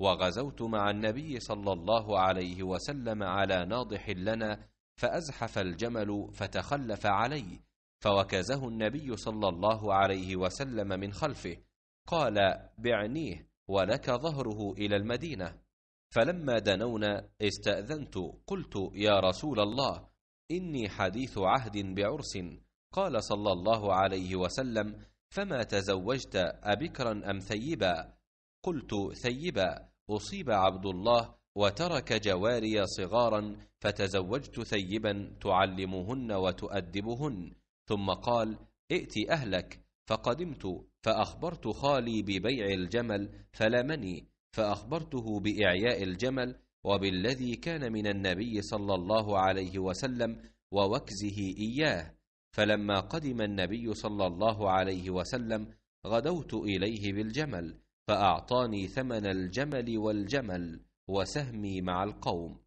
وغزوت مع النبي صلى الله عليه وسلم على ناضح لنا فازحف الجمل فتخلف علي فوكزه النبي صلى الله عليه وسلم من خلفه قال بعنيه ولك ظهره الى المدينه فلما دنونا استاذنت قلت يا رسول الله اني حديث عهد بعرس قال صلى الله عليه وسلم فما تزوجت ابكرا ام ثيبا قلت ثيبا أصيب عبد الله وترك جواري صغارا فتزوجت ثيبا تعلمهن وتؤدبهن ثم قال ائت أهلك فقدمت فأخبرت خالي ببيع الجمل فلمني فأخبرته بإعياء الجمل وبالذي كان من النبي صلى الله عليه وسلم ووكزه إياه فلما قدم النبي صلى الله عليه وسلم غدوت إليه بالجمل فأعطاني ثمن الجمل والجمل وسهمي مع القوم